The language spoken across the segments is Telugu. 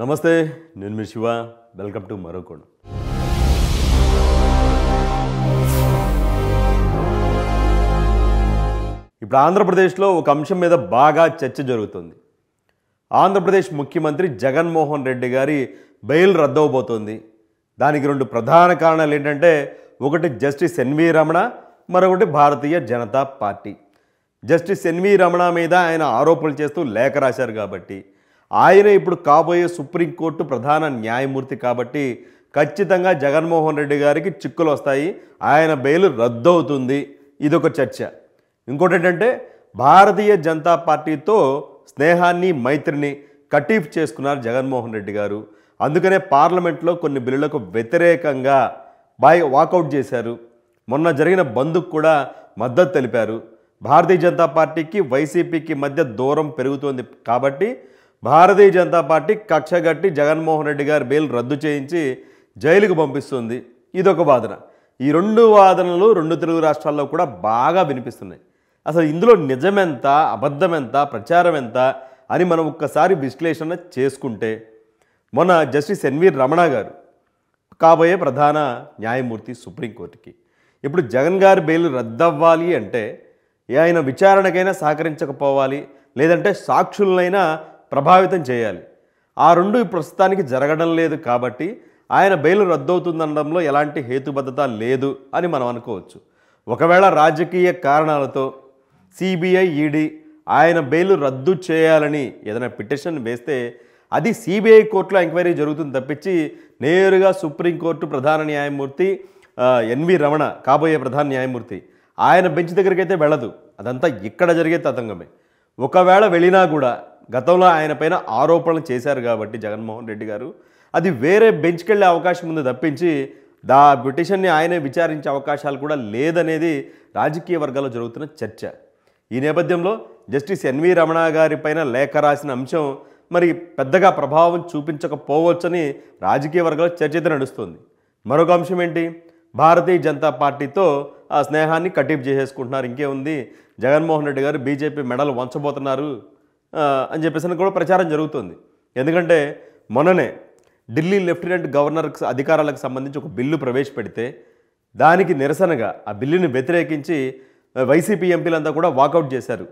నమస్తే నేను మీ శివ వెల్కమ్ టు మరో కోణం ఇప్పుడు ఆంధ్రప్రదేశ్లో ఒక అంశం మీద బాగా చర్చ జరుగుతుంది ఆంధ్రప్రదేశ్ ముఖ్యమంత్రి జగన్మోహన్ రెడ్డి గారి బెయిల్ రద్దవబోతోంది దానికి రెండు ప్రధాన కారణాలు ఏంటంటే ఒకటి జస్టిస్ ఎన్వి రమణ మరొకటి Bharatiya Janata Party justice N V Ramana మీద ఆయన ఆరోపణలు చేస్తూ లేఖ రాశారు కాబట్టి ఆయనే ఇప్పుడు కాబోయే సుప్రీంకోర్టు ప్రధాన న్యాయమూర్తి కాబట్టి ఖచ్చితంగా జగన్మోహన్ రెడ్డి గారికి చిక్కులు వస్తాయి ఆయన బెయిల్ రద్దవుతుంది ఇది ఇదొక చర్చ ఇంకోటి ఏంటంటే భారతీయ జనతా పార్టీతో స్నేహాన్ని మైత్రిని కటీఫ్ చేసుకున్నారు జగన్మోహన్ రెడ్డి గారు అందుకనే పార్లమెంట్లో కొన్ని బిల్లులకు వ్యతిరేకంగా బాయ్ వాకౌట్ చేశారు మొన్న జరిగిన బంద్కు కూడా మద్దతు తెలిపారు భారతీయ జనతా పార్టీకి వైసీపీకి మధ్య దూరం పెరుగుతోంది కాబట్టి భారతీయ జనతా పార్టీ కక్షగట్టి జగన్మోహన్ రెడ్డి గారి బెయిల్ రద్దు చేయించి జైలుకు పంపిస్తుంది ఇదొక వాదన ఈ రెండు వాదనలు రెండు తెలుగు రాష్ట్రాల్లో కూడా బాగా వినిపిస్తున్నాయి అసలు ఇందులో నిజమెంత అబద్ధమెంత ప్రచారం ఎంత అని మనం ఒక్కసారి విశ్లేషణ చేసుకుంటే మొన్న జస్టిస్ ఎన్వి రమణ గారు కాబోయే ప్రధాన న్యాయమూర్తి సుప్రీంకోర్టుకి ఇప్పుడు జగన్ గారి బెయిల్ రద్దవ్వాలి అంటే ఆయన విచారణకైనా సహకరించకపోవాలి లేదంటే సాక్షులనైనా ప్రభావితం చేయాలి ఆ రెండు ప్రస్తుతానికి జరగడం లేదు కాబట్టి ఆయన బెయిల్ రద్దవుతుందనడంలో ఎలాంటి హేతుబద్ధత లేదు అని మనం అనుకోవచ్చు ఒకవేళ రాజకీయ కారణాలతో సిబిఐ ఈడీ ఆయన బెయిల్ రద్దు చేయాలని ఏదైనా పిటిషన్ వేస్తే అది సిబిఐ కోర్టులో ఎంక్వైరీ జరుగుతుంది తప్పించి నేరుగా సుప్రీంకోర్టు ప్రధాన న్యాయమూర్తి ఎన్వి రమణ కాబోయే ప్రధాన న్యాయమూర్తి ఆయన బెంచ్ దగ్గరికి అయితే వెళ్ళదు అదంతా ఇక్కడ జరిగే తతంగమే ఒకవేళ వెళ్ళినా కూడా గతంలో ఆయన పైన ఆరోపణలు చేశారు కాబట్టి జగన్మోహన్ రెడ్డి గారు అది వేరే బెంచ్కి వెళ్ళే అవకాశం ఉంది తప్పించి దా పిటిషన్ని ఆయనే విచారించే అవకాశాలు కూడా లేదనేది రాజకీయ వర్గాల్లో జరుగుతున్న చర్చ ఈ నేపథ్యంలో జస్టిస్ ఎన్వి రమణ గారిపైన లేఖ రాసిన అంశం మరి పెద్దగా ప్రభావం చూపించకపోవచ్చని రాజకీయ వర్గాల చర్చ అయితే నడుస్తుంది మరొక అంశం ఏంటి భారతీయ జనతా పార్టీతో ఆ స్నేహాన్ని కటిప్ చేసేసుకుంటున్నారు ఇంకేముంది జగన్మోహన్ రెడ్డి గారు బీజేపీ మెడలు వంచబోతున్నారు అని చెప్పేసి కూడా ప్రచారం జరుగుతుంది ఎందుకంటే మొన్ననే ఢిల్లీ లెఫ్టినెంట్ గవర్నర్కి అధికారాలకు సంబంధించి ఒక బిల్లు ప్రవేశపెడితే దానికి నిరసనగా ఆ బిల్లుని వ్యతిరేకించి వైసీపీ ఎంపీలంతా కూడా వాకౌట్ చేశారు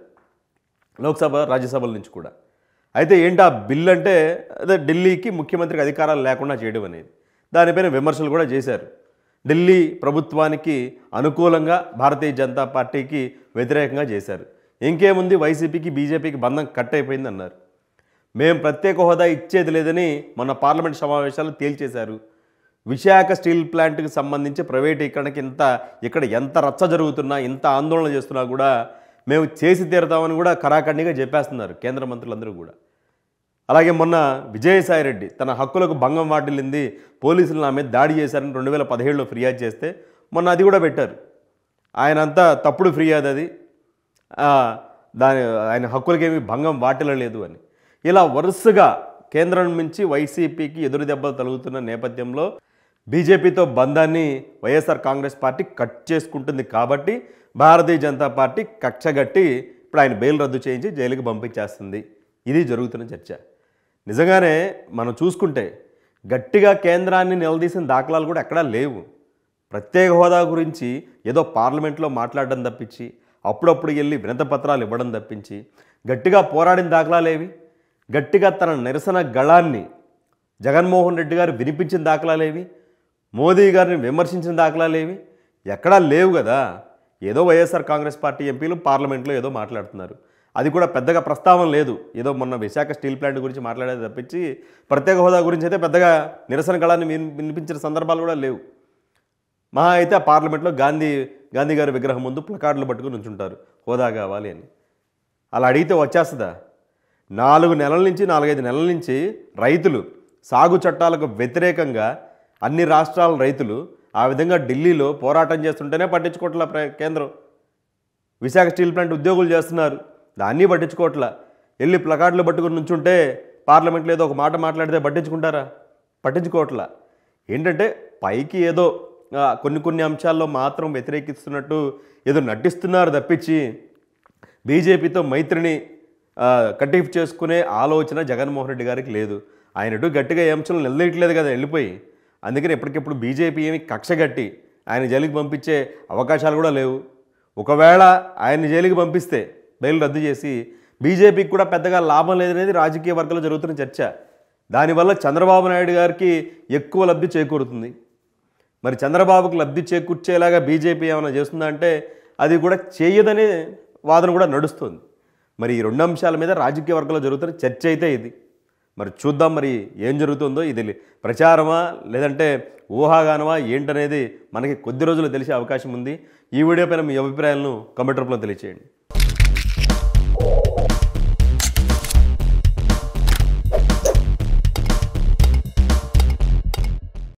లోక్సభ రాజ్యసభల నుంచి కూడా అయితే ఏంటి ఆ బిల్లు అంటే అదే ఢిల్లీకి ముఖ్యమంత్రికి అధికారాలు లేకుండా చేయడం అనేది దానిపైన విమర్శలు కూడా చేశారు ఢిల్లీ ప్రభుత్వానికి అనుకూలంగా భారతీయ జనతా పార్టీకి వ్యతిరేకంగా చేశారు ఇంకేముంది వైసీపీకి బీజేపీకి బంధం కట్ అయిపోయింది అన్నారు మేము ప్రత్యేక హోదా ఇచ్చేది లేదని మన పార్లమెంట్ సమావేశాలు తేల్చేశారు విశాఖ స్టీల్ ప్లాంట్కి సంబంధించి ప్రైవేటీకరణకి ఇంత ఇక్కడ ఎంత రచ్చ జరుగుతున్నా ఇంత ఆందోళన చేస్తున్నా కూడా మేము చేసి తీరుతామని కూడా కరాఖండిగా చెప్పేస్తున్నారు కేంద్ర మంత్రులందరూ కూడా అలాగే మొన్న విజయసాయిరెడ్డి తన హక్కులకు భంగం వాటిల్లింది పోలీసులు నా మీద దాడి చేశారని రెండు వేల పదిహేడులో ఫిర్యాదు చేస్తే మొన్న అది కూడా పెట్టారు ఆయనంతా తప్పుడు ఫిర్యాదు అది దాని ఆయన ఏమి భంగం లేదు అని ఇలా వరుసగా కేంద్రం నుంచి వైసీపీకి ఎదురు దెబ్బలు తలుగుతున్న నేపథ్యంలో బీజేపీతో బంధాన్ని వైఎస్ఆర్ కాంగ్రెస్ పార్టీ కట్ చేసుకుంటుంది కాబట్టి భారతీయ జనతా పార్టీ కక్షగట్టి ఇప్పుడు ఆయన బెయిల్ రద్దు చేయించి జైలుకి పంపించేస్తుంది ఇది జరుగుతున్న చర్చ నిజంగానే మనం చూసుకుంటే గట్టిగా కేంద్రాన్ని నిలదీసిన దాఖలాలు కూడా ఎక్కడా లేవు ప్రత్యేక హోదా గురించి ఏదో పార్లమెంట్లో మాట్లాడడం తప్పించి అప్పుడప్పుడు వెళ్ళి వినత పత్రాలు ఇవ్వడం తప్పించి గట్టిగా పోరాడిన దాఖలాలేవి గట్టిగా తన నిరసన గళాన్ని జగన్మోహన్ రెడ్డి గారు వినిపించిన దాఖలాలేవి మోదీ గారిని విమర్శించిన దాఖలాలేవి ఎక్కడా లేవు కదా ఏదో వైఎస్ఆర్ కాంగ్రెస్ పార్టీ ఎంపీలు పార్లమెంట్లో ఏదో మాట్లాడుతున్నారు అది కూడా పెద్దగా ప్రస్తావన లేదు ఏదో మొన్న విశాఖ స్టీల్ ప్లాంట్ గురించి మాట్లాడేది తప్పించి ప్రత్యేక హోదా గురించి అయితే పెద్దగా నిరసన గళాన్ని వినిపించిన సందర్భాలు కూడా లేవు మహా అయితే పార్లమెంట్లో గాంధీ గాంధీ గారి విగ్రహం ముందు ప్లకార్డులు పట్టుకుని నుంచుంటారు హోదా కావాలి అని అలా అడిగితే వచ్చేస్తుందా నాలుగు నెలల నుంచి నాలుగైదు నెలల నుంచి రైతులు సాగు చట్టాలకు వ్యతిరేకంగా అన్ని రాష్ట్రాల రైతులు ఆ విధంగా ఢిల్లీలో పోరాటం చేస్తుంటేనే పట్టించుకోవట్లా కేంద్రం విశాఖ స్టీల్ ప్లాంట్ ఉద్యోగులు చేస్తున్నారు దాన్ని పట్టించుకోవట్లా వెళ్ళి ప్లకార్డులు పట్టుకుని నుంచుంటే పార్లమెంట్లో ఏదో ఒక మాట మాట్లాడితే పట్టించుకుంటారా పట్టించుకోవట్లా ఏంటంటే పైకి ఏదో కొన్ని కొన్ని అంశాల్లో మాత్రం వ్యతిరేకిస్తున్నట్టు ఏదో నటిస్తున్నారు తప్పించి బీజేపీతో మైత్రిని కటిఫ్ చేసుకునే ఆలోచన జగన్మోహన్ రెడ్డి గారికి లేదు ఆయన ఎటు గట్టిగా ఏ అంశంలో నిలదీయట్లేదు కదా వెళ్ళిపోయి అందుకని ఎప్పటికెప్పుడు బీజేపీ ఏమి కక్షగట్టి ఆయన జైలుకి పంపించే అవకాశాలు కూడా లేవు ఒకవేళ ఆయన జైలుకి పంపిస్తే బెయిల్ రద్దు చేసి బీజేపీకి కూడా పెద్దగా లాభం లేదనేది రాజకీయ వర్గంలో జరుగుతున్న చర్చ దానివల్ల చంద్రబాబు నాయుడు గారికి ఎక్కువ లబ్ధి చేకూరుతుంది మరి చంద్రబాబుకు లబ్ధి చేకూర్చేలాగా బీజేపీ ఏమైనా చేస్తుందా అంటే అది కూడా చేయదనే వాదన కూడా నడుస్తుంది మరి ఈ రెండు అంశాల మీద రాజకీయ వర్గంలో జరుగుతున్న చర్చ అయితే ఇది మరి చూద్దాం మరి ఏం జరుగుతుందో ఇది ప్రచారమా లేదంటే ఊహాగానమా ఏంటనేది మనకి కొద్ది రోజులు తెలిసే అవకాశం ఉంది ఈ వీడియో పైన మీ అభిప్రాయాలను కమెంట్ రూపంలో తెలియచేయండి